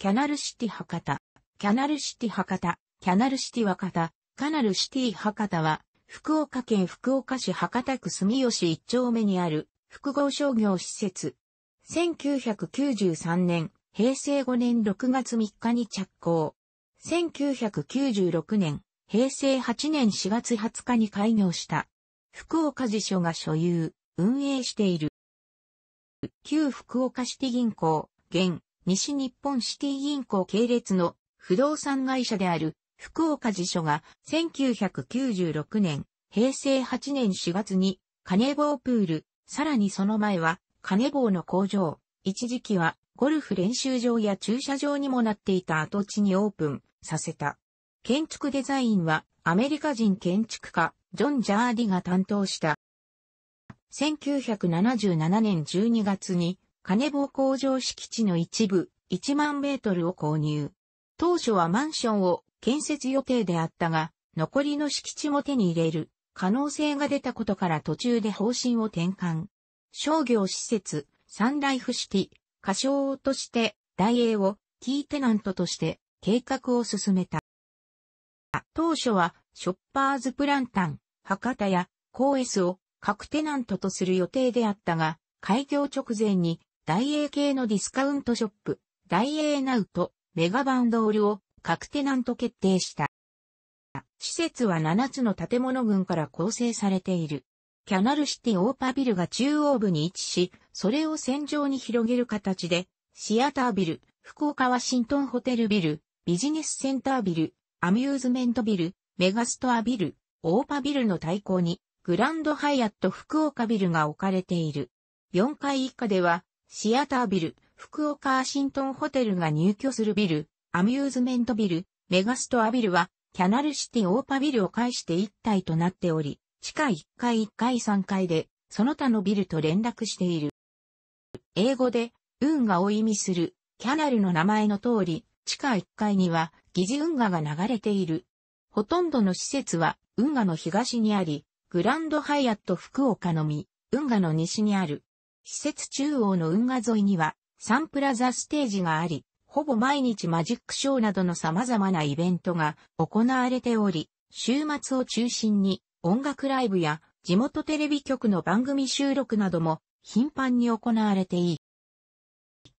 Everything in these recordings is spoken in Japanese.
キャナルシティ博多、キャナルシティ博多、キャナルシティ博多、カナルシティ博多は、福岡県福岡市博多区住吉一丁目にある複合商業施設。1993年、平成5年6月3日に着工。1996年、平成8年4月20日に開業した。福岡辞所が所有、運営している。旧福岡シティ銀行、現、西日本シティ銀行系列の不動産会社である福岡辞所が1996年、平成8年4月に金棒プール、さらにその前は金棒の工場、一時期はゴルフ練習場や駐車場にもなっていた跡地にオープンさせた。建築デザインはアメリカ人建築家、ジョン・ジャーディが担当した。1977年12月に金棒工場敷地の一部、1万メートルを購入。当初はマンションを建設予定であったが、残りの敷地も手に入れる可能性が出たことから途中で方針を転換。商業施設、サンライフシティ、仮称として、大英をキーテナントとして計画を進めた。当初は、ショッパーズプランタン、博多や、コーエスを各テナントとする予定であったが、開業直前に大英系のディスカウントショップ、大英ナウとメガバンドールを各テナント決定した。施設は7つの建物群から構成されている。キャナルシティオーパビルが中央部に位置し、それを線上に広げる形で、シアタービル、福岡ワシントンホテルビル、ビジネスセンタービル、アミューズメントビル、メガストアビル、オーパビルの対抗に、グランドハイアット福岡ビルが置かれている。4階以下では、シアタービル、福岡アシントンホテルが入居するビル、アミューズメントビル、メガストアビルは、キャナルシティオーパビルを介して一体となっており、地下1階1階3階で、その他のビルと連絡している。英語で、運河を意味する、キャナルの名前の通り、地下1階には、疑似運河が流れている。ほとんどの施設は、運河の東にあり、グランドハイアット福岡のみ、運河の西にある。施設中央の運河沿いには、サンプラザステージがあり、ほぼ毎日マジックショーなどの様々なイベントが行われており、週末を中心に音楽ライブや地元テレビ局の番組収録なども頻繁に行われていい。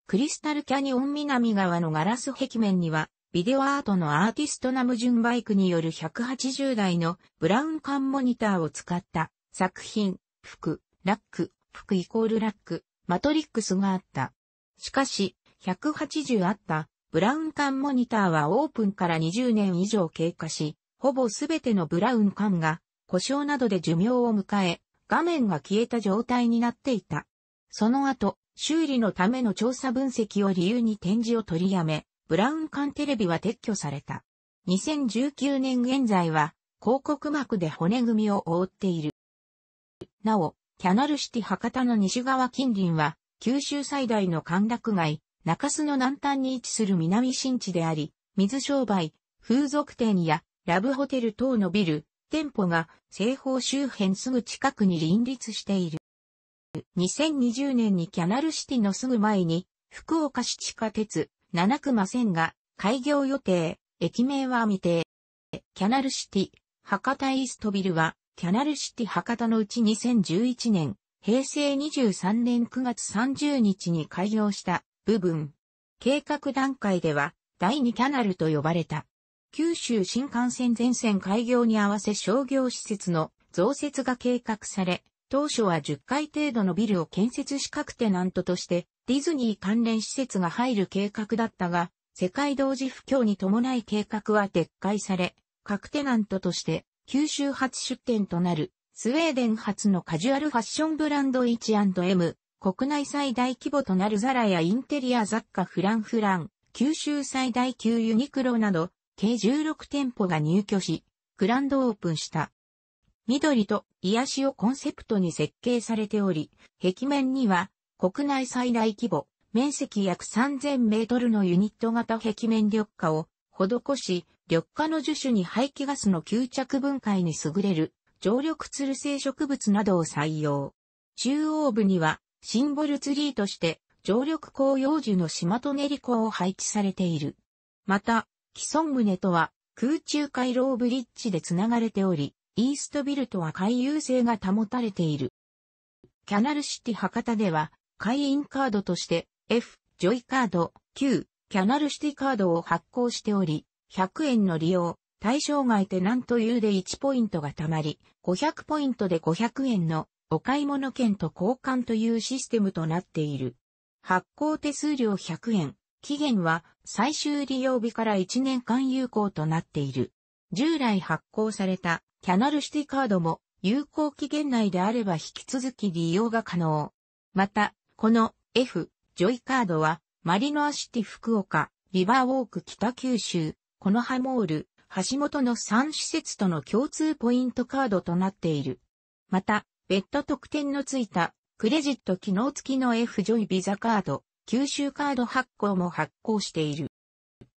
クリスタルキャニオン南側のガラス壁面には、ビデオアートのアーティストナムジュンバイクによる180台のブラウン管モニターを使った作品、服、ラック、服イコールラック、マトリックスがあった。しかし、180あったブラウン管モニターはオープンから20年以上経過し、ほぼすべてのブラウン管が故障などで寿命を迎え、画面が消えた状態になっていた。その後、修理のための調査分析を理由に展示を取りやめ、ブラウン管テレビは撤去された。2019年現在は、広告幕で骨組みを覆っている。なお、キャナルシティ博多の西側近隣は、九州最大の歓楽街、中洲の南端に位置する南新地であり、水商売、風俗店やラブホテル等のビル、店舗が西方周辺すぐ近くに林立している。2020年にキャナルシティのすぐ前に、福岡市地下鉄、七熊線が開業予定、駅名は未定。キャナルシティ、博多イーストビルはキャナルシティ博多のうち2011年、平成23年9月30日に開業した部分。計画段階では、第2キャナルと呼ばれた。九州新幹線全線開業に合わせ商業施設の増設が計画され、当初は10階程度のビルを建設資格テナントとして、ディズニー関連施設が入る計画だったが、世界同時不況に伴い計画は撤回され、各テナントとして九州初出店となる、スウェーデン初のカジュアルファッションブランド H&M、国内最大規模となるザラやインテリア雑貨フランフラン、九州最大級ユニクロなど、計16店舗が入居し、グランドオープンした。緑と癒しをコンセプトに設計されており、壁面には国内最大規模、面積約3000メートルのユニット型壁面緑化を施し、緑化の樹種に排気ガスの吸着分解に優れる、常緑ツル性植物などを採用。中央部には、シンボルツリーとして、常緑広葉樹の島と練り子を配置されている。また、既存棟とは、空中回廊ブリッジでつながれており、イーストビルとは回遊性が保たれている。キャナルシティ博多では、会員カードとして、F、ジョイカード、Q、キャナルシティカードを発行しており、100円の利用、対象外テナントうで1ポイントが貯まり、500ポイントで500円のお買い物券と交換というシステムとなっている。発行手数料100円。期限は最終利用日から1年間有効となっている。従来発行されたキャナルシティカードも有効期限内であれば引き続き利用が可能。また、この F、ジョイカードはマリノアシティ福岡、リバーウォーク北九州、このハモール、橋本の3施設との共通ポイントカードとなっている。また、別途特典のついた、クレジット機能付きの F ジョイビザカード、九州カード発行も発行している。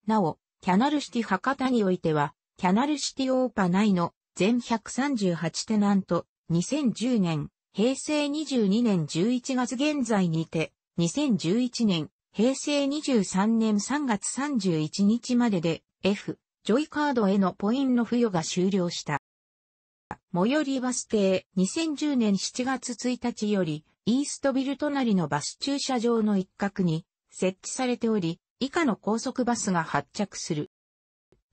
なお、キャナルシティ博多においては、キャナルシティオーパ内の全138テナント、2010年、平成22年11月現在にて、2011年、平成23年3月31日までで F、ジョイカードへのポインの付与が終了した。最寄りバス停、2010年7月1日より、イーストビル隣のバス駐車場の一角に設置されており、以下の高速バスが発着する。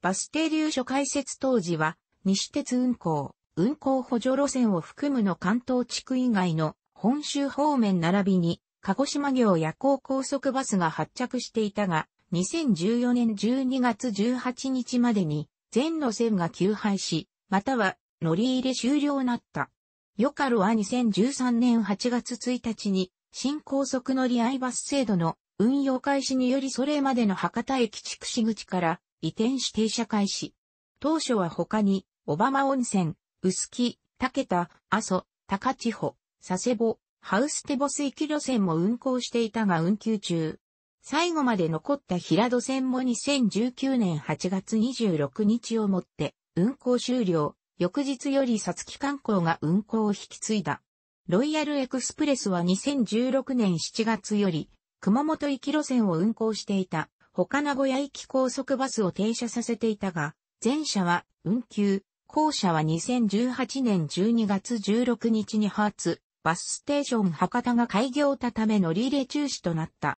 バス停留所開設当時は、西鉄運行、運行補助路線を含むの関東地区以外の本州方面並びに、鹿児島行夜行高速バスが発着していたが、2014年12月18日までに、全路線が休廃し、または乗り入れ終了なった。ヨカロは2013年8月1日に、新高速乗り合いバス制度の運用開始によりそれまでの博多駅筑紫口から移転し停車開始。当初は他に、小浜温泉、臼杵、武田、阿蘇、高千穂、佐世保、ハウステボス行き路線も運行していたが運休中。最後まで残った平戸線も2019年8月26日をもって運行終了、翌日よりさつき観光が運行を引き継いだ。ロイヤルエクスプレスは2016年7月より熊本行き路線を運行していた他名古屋行き高速バスを停車させていたが、前車は運休、後車は2018年12月16日に発、バスステーション博多が開業たため乗り入れ中止となった。